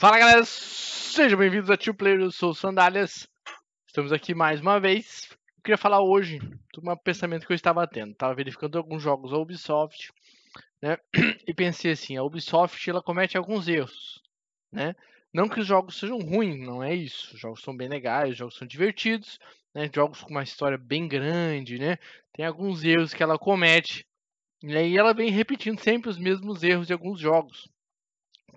Fala galera, sejam bem-vindos a Tio Player, eu sou Sandálias. Estamos aqui mais uma vez. Eu queria falar hoje de um pensamento que eu estava tendo. Estava verificando alguns jogos da Ubisoft, né? E pensei assim, a Ubisoft ela comete alguns erros, né? Não que os jogos sejam ruins, não é isso. Os jogos são bem legais, os jogos são divertidos, né? Jogos com uma história bem grande, né? Tem alguns erros que ela comete, né? E aí ela vem repetindo sempre os mesmos erros de alguns jogos.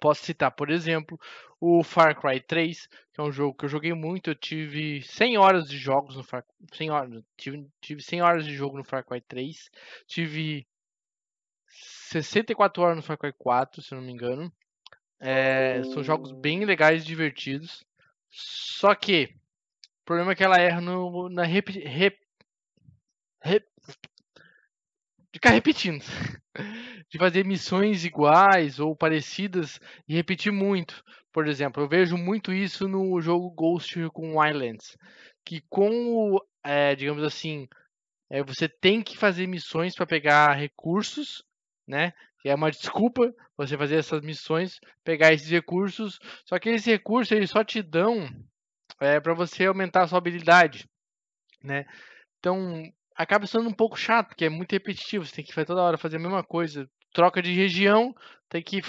Posso citar, por exemplo, o Far Cry 3, que é um jogo que eu joguei muito. Eu tive 100 horas de jogos no Far 100 horas, tive, tive 100 horas de jogo no Far Cry 3. Tive 64 horas no Far Cry 4, se não me engano. É, são jogos bem legais, divertidos. Só que o problema é que ela erra no, na rep, rep, rep, ficar repetindo, de fazer missões iguais ou parecidas e repetir muito. Por exemplo, eu vejo muito isso no jogo Ghost com Wildlands, que com, é, digamos assim, é, você tem que fazer missões para pegar recursos, né? E é uma desculpa você fazer essas missões, pegar esses recursos. Só que esses recursos eles só te dão é, para você aumentar a sua habilidade, né? Então, acaba sendo um pouco chato, porque é muito repetitivo, você tem que fazer toda hora fazer a mesma coisa. Troca de região, tem que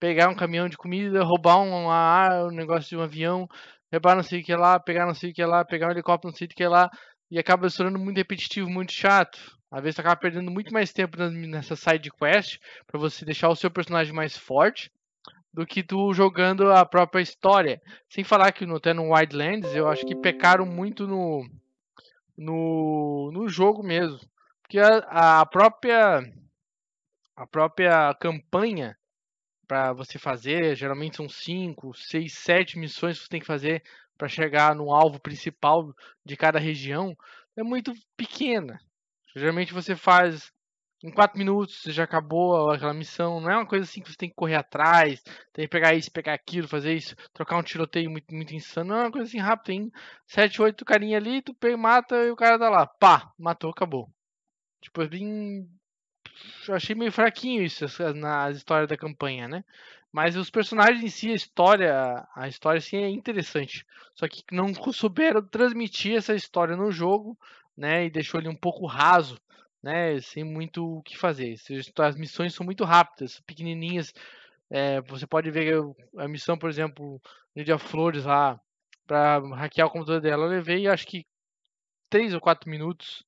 pegar um caminhão de comida, roubar um, um, negócio de um avião, levar não sei o que lá, pegar não sei o que lá, pegar um helicóptero não sei o que lá, e acaba sendo muito repetitivo, muito chato. Às vezes você acaba perdendo muito mais tempo nessa side quest para você deixar o seu personagem mais forte do que tu jogando a própria história. Sem falar que no, até no Wildlands eu acho que pecaram muito no no, no jogo mesmo. Porque a, a própria a própria campanha para você fazer, geralmente são 5, 6, 7 missões que você tem que fazer para chegar no alvo principal de cada região, é muito pequena. Geralmente você faz em quatro minutos você já acabou aquela missão. Não é uma coisa assim que você tem que correr atrás, tem que pegar isso, pegar aquilo, fazer isso, trocar um tiroteio muito, muito insano. Não é uma coisa assim rápida, tem sete, oito carinha ali, tu pega, mata e o cara tá lá. Pá, matou, acabou. Tipo, é bem. Eu achei meio fraquinho isso nas histórias da campanha, né? Mas os personagens em si, a história, a história sim é interessante. Só que não souberam transmitir essa história no jogo, né? E deixou ele um pouco raso né, sem muito o que fazer. As missões são muito rápidas, pequenininhas. É, você pode ver a missão, por exemplo, de Flores lá, para hackear o computador dela. Eu levei, acho que, 3 ou 4 minutos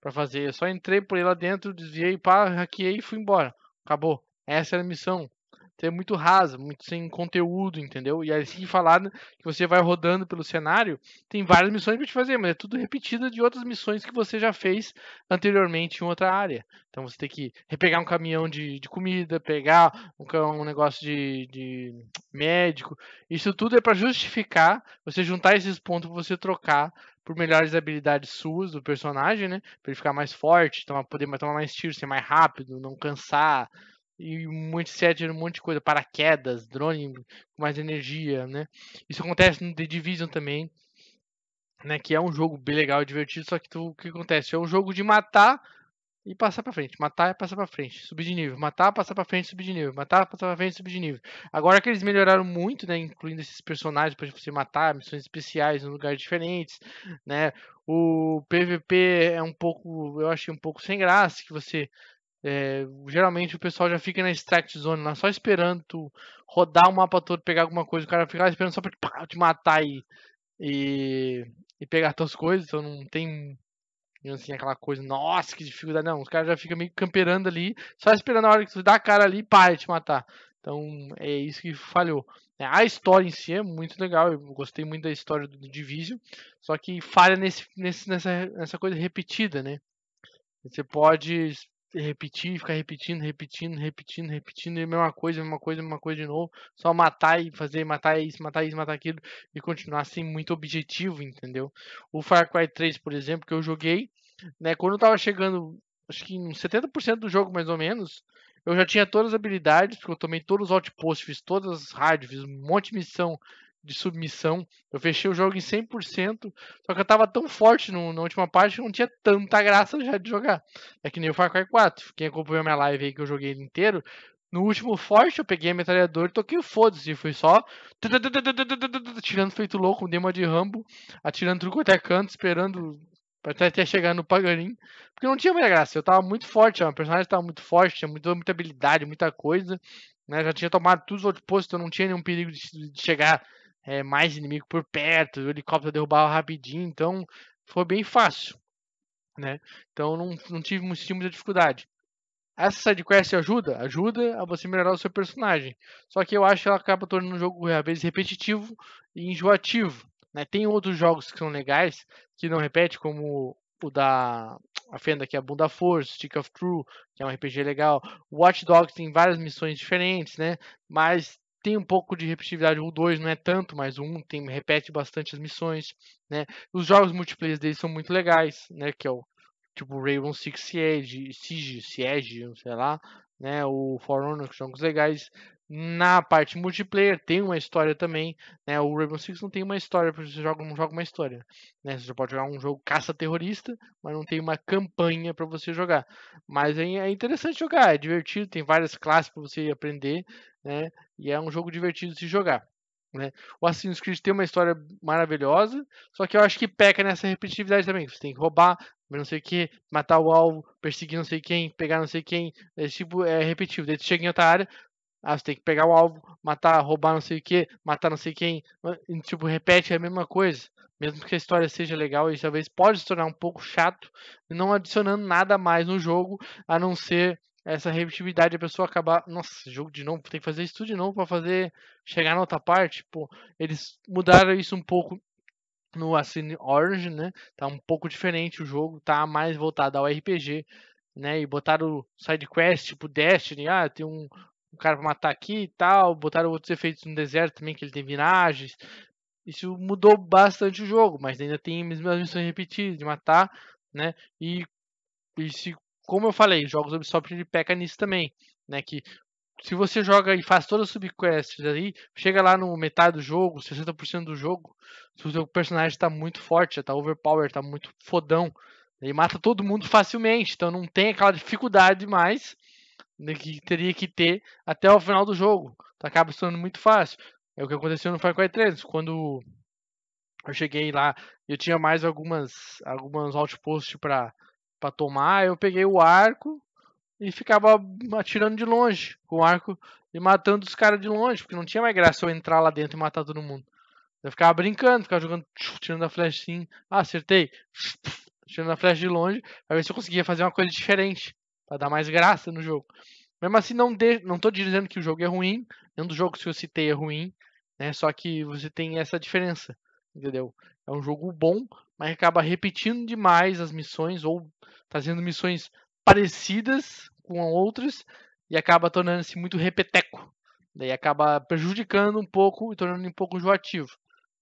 para fazer. Eu só entrei por lá dentro, desviei, pá, hackeei e fui embora. Acabou. Essa era a missão. Então, é muito raso, muito sem conteúdo, entendeu? E assim falado que você vai rodando pelo cenário, tem várias missões para te fazer, mas é tudo repetido de outras missões que você já fez anteriormente em outra área. Então você tem que repegar um caminhão de, de comida, pegar um, um negócio de, de, médico. Isso tudo é para justificar você juntar esses pontos para você trocar por melhores habilidades suas do personagem, né? Para ele ficar mais forte, tomar, poder tomar mais tiro, ser mais rápido, não cansar e muito sete um monte de coisa, paraquedas, drone com mais energia, né? Isso acontece no The Division também, né? Que é um jogo bem legal e divertido, só que tu, o que acontece? É um jogo de matar e passar para frente, matar e passar para frente, subir de nível, matar, passar para frente, subir de nível, matar, passar para frente, subir de nível. Agora que eles melhoraram muito, né, incluindo esses personagens para você matar, missões especiais em lugares diferentes, né? O PVP é um pouco, eu achei um pouco sem graça, que você é, geralmente o pessoal já fica na extract zone lá, só esperando tu rodar o mapa todo, pegar alguma coisa, o cara fica lá esperando só pra te, pá, te matar e, e, e, pegar tuas coisas, então não tem assim, aquela coisa, nossa, que dificuldade, não, os caras já ficam meio camperando ali, só esperando a hora que tu dá a cara ali, pá, te matar. Então é isso que falhou. É, a história em si é muito legal, eu gostei muito da história do Division, só que falha nesse, nesse, nessa, nessa coisa repetida, né? Você pode repetir, ficar repetindo, repetindo, repetindo, repetindo, e mesma coisa, mesma coisa, mesma coisa de novo, só matar e fazer, matar isso, matar isso, matar aquilo, e continuar sem assim, muito objetivo, entendeu? O Far Cry 3, por exemplo, que eu joguei, né, quando eu tava chegando, acho que em 70% do jogo mais ou menos, eu já tinha todas as habilidades, porque eu tomei todos os outposts, fiz todas as rádios, fiz um monte de missão, de submissão. Eu fechei o jogo em 100%, só que eu tava tão forte no, na última parte que não tinha tanta graça já de jogar. É que nem o Far Cry 4. Quem acompanhou minha live aí que eu joguei ele inteiro, no último forte eu peguei a metralhadora e toquei o foda-se. Fui só atirando feito louco, um demo de Rambo, atirando tudo até canto, esperando até, até chegar no Paganin, porque não tinha muita graça. Eu tava muito forte, o personagem tava muito forte, tinha muita, muita habilidade, muita coisa, né? Já tinha tomado todos os outros postos, então não tinha nenhum perigo de, de chegar é, mais inimigo por perto, o helicóptero derrubava rapidinho, então foi bem fácil. Né? Então não, não tive, muito tive muita dificuldade. Essa sidequest ajuda? Ajuda a você melhorar o seu personagem. Só que eu acho que ela acaba tornando o jogo às vezes repetitivo e enjoativo. Né? Tem outros jogos que são legais, que não repete, como o da a Fenda, que é a Bunda Force, Stick of True, que é um RPG legal. Watch Dogs tem várias missões diferentes, né? Mas tem um pouco de repetitividade, o 2 não é tanto, mas o 1 tem, repete bastante as missões, né? Os jogos multiplayer deles são muito legais, né? Que é o tipo Rainbow Six Siege, Siege, Siege, sei lá, né? O For Honor, que são jogos legais. Na parte multiplayer tem uma história também, né? O Rainbow Six não tem uma história, porque você joga, não joga uma história, né? Você pode jogar um jogo caça-terrorista, mas não tem uma campanha para você jogar. Mas é, é interessante jogar, é divertido, tem várias classes para você aprender, né? E é um jogo divertido de se jogar. Né? O Assassin's Creed tem uma história maravilhosa, só que eu acho que peca nessa repetitividade também. Você tem que roubar, não sei o que, matar o alvo, perseguir não sei quem, pegar não sei quem. é tipo é repetitivo. Daí tu chega em outra área, ah, você tem que pegar o alvo, matar, roubar não sei o que, matar não sei quem. E, tipo, repete a mesma coisa. Mesmo que a história seja legal e talvez pode se tornar um pouco chato, não adicionando nada mais no jogo, a não ser essa repetitividade a pessoa acabar, nossa, jogo de novo, tem que fazer isso de novo para fazer chegar na outra parte, pô, eles mudaram isso um pouco no Assassin's Orange, né? Tá um pouco diferente o jogo, tá mais voltado ao RPG, né? E botaram side quest, tipo Destiny, ah, tem um o cara pra matar aqui e tal, botaram outros efeitos no deserto também, que ele tem viragens. Isso mudou bastante o jogo, mas ainda tem as mesmas missões repetidas, de matar, né? E, e se, como eu falei, jogos Ubisoft ele peca nisso também, né? Que se você joga e faz todas as subquests ali, chega lá no metade do jogo, 60% do jogo, se o seu personagem tá muito forte, tá overpower, tá muito fodão, ele mata todo mundo facilmente, então não tem aquela dificuldade mais né, que teria que ter até o final do jogo. Então, acaba sendo muito fácil. É o que aconteceu no Far Cry 3, quando eu cheguei lá, eu tinha mais algumas algumas outposts para para tomar, eu peguei o arco e ficava atirando de longe com o arco e matando os caras de longe, porque não tinha mais graça eu entrar lá dentro e matar todo mundo. Eu ficava brincando, ficava jogando, tirando a flecha assim, ah, acertei, tirando a flecha de longe, pra ver se eu conseguia fazer uma coisa diferente para dar mais graça no jogo. Mesmo assim, não, de, não tô dizendo que o jogo é ruim, nenhum dos jogos que eu citei é ruim, né? Só que você tem essa diferença, entendeu? É um jogo bom, mas acaba repetindo demais as missões ou fazendo missões parecidas com outras e acaba tornando-se muito repeteco. Daí né, acaba prejudicando um pouco e tornando um pouco enjoativo.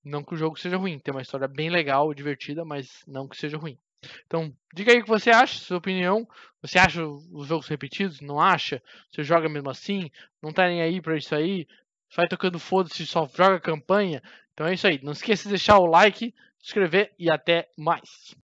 Não que o jogo seja ruim, tem uma história bem legal, divertida, mas não que seja ruim. Então, diga aí o que você acha, sua opinião. Você acha os jogos repetidos? Não acha? Você joga mesmo assim? Não tá nem aí pra isso aí? Vai tocando foda-se, só joga campanha? Então é isso aí. Não esqueça de deixar o like, se inscrever e até mais.